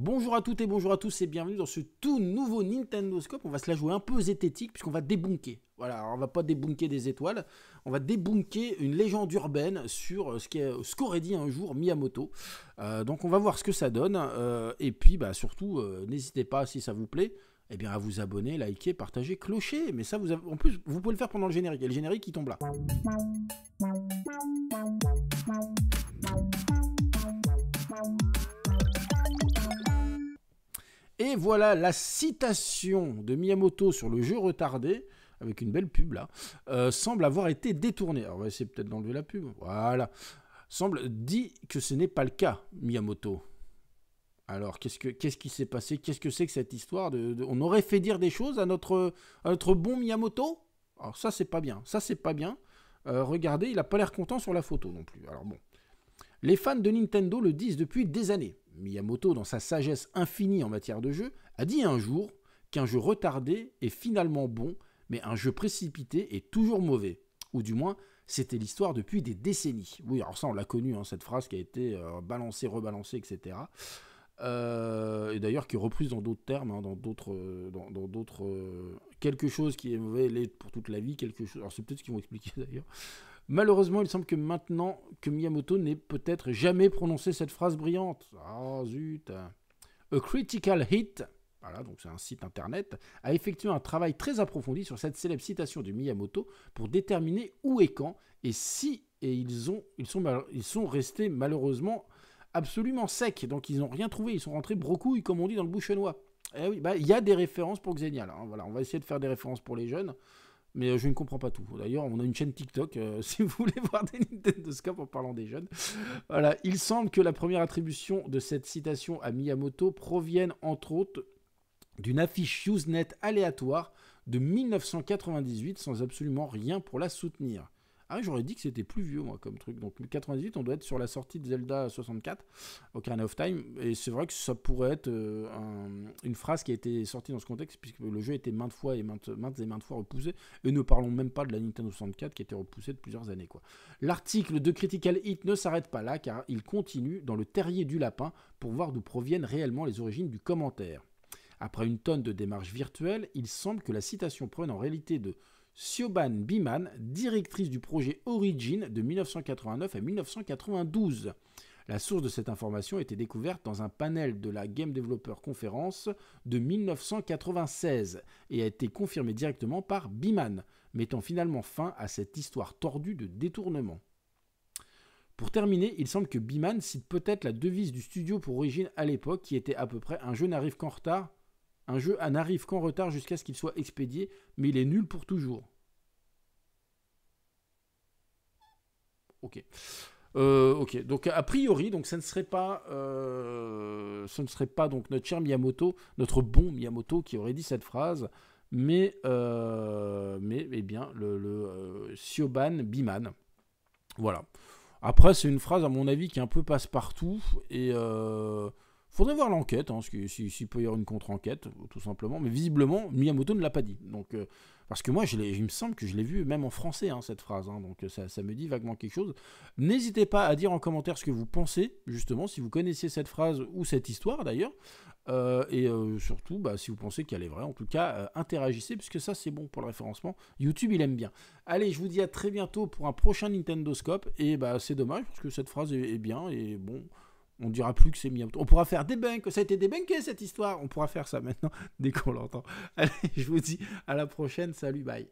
Bonjour à toutes et bonjour à tous et bienvenue dans ce tout nouveau Nintendo Scope. On va se la jouer un peu zététique puisqu'on va débunker. Voilà, on va pas débunker des étoiles, on va débunker une légende urbaine sur euh, euh, ce qu'aurait dit un jour Miyamoto. Euh, donc on va voir ce que ça donne et puis bah, surtout n'hésitez pas si ça vous plaît. Eh bien, à vous abonner, liker, partager, clocher. Mais ça, vous avez... en plus, vous pouvez le faire pendant le générique. le générique, qui tombe là. Et voilà la citation de Miyamoto sur le jeu retardé, avec une belle pub là, euh, semble avoir été détournée. Alors ah on va essayer peut-être d'enlever la pub. Voilà. Semble dit que ce n'est pas le cas, Miyamoto. Alors, qu'est-ce, qu'est-ce qui s'est passé Qu'est-ce que c'est que cette histoire de, On aurait fait dire des choses à notre, notre bon Miyamoto Alors ça, c'est pas bien. Ça, c'est pas bien. Euh, regardez, il n'a pas l'air content sur la photo non plus. Alors bon. Les fans de Nintendo le disent depuis des années. Miyamoto, dans sa sagesse infinie en matière de jeu, a dit un jour qu'un jeu retardé est finalement bon, mais un jeu précipité est toujours mauvais. Ou du moins, c'était l'histoire depuis des décennies. Oui, alors ça, on l'a connu, hein, cette phrase qui a été euh, balancée, rebalancée, etc. Euh, et d'ailleurs, qui est reprise dans d'autres termes, hein, dans d'autres. Euh, dans, quelque chose qui est mauvais l'est pour toute la vie, quelque chose. Alors, c'est peut-être ce qu'ils vont expliquer d'ailleurs. Malheureusement, il semble que maintenant que Miyamoto n'ait peut-être jamais prononcé cette phrase brillante. Ah oh, zut. A Critical Hit, voilà, donc c'est un site internet, a effectué un travail très approfondi sur cette célèbre citation de Miyamoto pour déterminer où et quand et si et ils ont ils sont ils sont restés malheureusement absolument secs, donc ils n'ont rien trouvé, ils sont rentrés brocouilles comme on dit dans le bouchenois. Eh oui, bah, il y a des références pour Xenial, hein, voilà, on va essayer de faire des références pour les jeunes mais euh, je ne comprends pas tout. D'ailleurs, on a une chaîne TikTok, euh, si vous voulez voir des Scope en parlant des jeunes. Voilà, il semble que la première attribution de cette citation à Miyamoto provienne entre autres d'une affiche Usenet aléatoire de 1998 sans absolument rien pour la soutenir. Ah, j'aurais dit que c'était plus vieux, moi, comme truc. Donc, 98, on doit être sur la sortie de Zelda 64, Ocarina of Time. Et c'est vrai que ça pourrait être euh, une phrase qui a été sortie dans ce contexte, puisque le jeu a été maintes fois et maintes, maintes et maintes fois repoussé. Et ne parlons même pas de la Nintendo 64 qui a été repoussée de plusieurs années, quoi. L'article de Critical Hit ne s'arrête pas là, car il continue dans le terrier du lapin pour voir d'où proviennent réellement les origines du commentaire. Après une tonne de démarches virtuelles, il semble que la citation prenne en réalité de Siobhan Biman, directrice du projet Origin de 1989 à 1992. La source de cette information a été découverte dans un panel de la Game Developer Conference de 1996 et a été confirmée directement par Biman, mettant finalement fin à cette histoire tordue de détournement. Pour terminer, il semble que Biman cite peut-être la devise du studio pour Origin à l'époque qui était à peu près un jeu n'arrive qu'en retard, un jeu n'arrive qu'en retard jusqu'à ce qu'il soit expédié, mais il est nul pour toujours. Ok. Euh, ok, donc a priori, donc ça ne serait pas, euh, ce ne serait pas donc notre cher Miyamoto, notre bon Miyamoto qui aurait dit cette phrase, mais euh, mais eh bien le, le Sioban Biman, voilà. Après, c'est une phrase à mon avis qui un peu passe partout et Faudrait voir l'enquête, hein, s'il peut y avoir une contre-enquête, tout simplement. Mais visiblement, Miyamoto ne l'a pas dit. Donc, euh, parce que moi, je il me semble que je l'ai vu même en français, hein, cette phrase. Hein. donc, euh, ça, me dit vaguement quelque chose. N'hésitez pas à dire en commentaire ce que vous pensez, justement, si vous connaissez cette phrase ou cette histoire, d'ailleurs. Euh, et surtout, bah, si vous pensez qu'elle est vraie, en tout cas, interagissez, puisque ça, c'est bon pour le référencement. YouTube, il aime bien. Allez, je vous dis à très bientôt pour un prochain Nintendo Scope. Et bah, c'est dommage, parce que cette phrase est bien. Et bon. On dira plus que c'est mis Miyamoto. On pourra faire des bunks. Ça a été débunké cette histoire. On pourra faire ça maintenant dès qu'on l'entend. Allez, je vous dis à la prochaine. Salut, bye.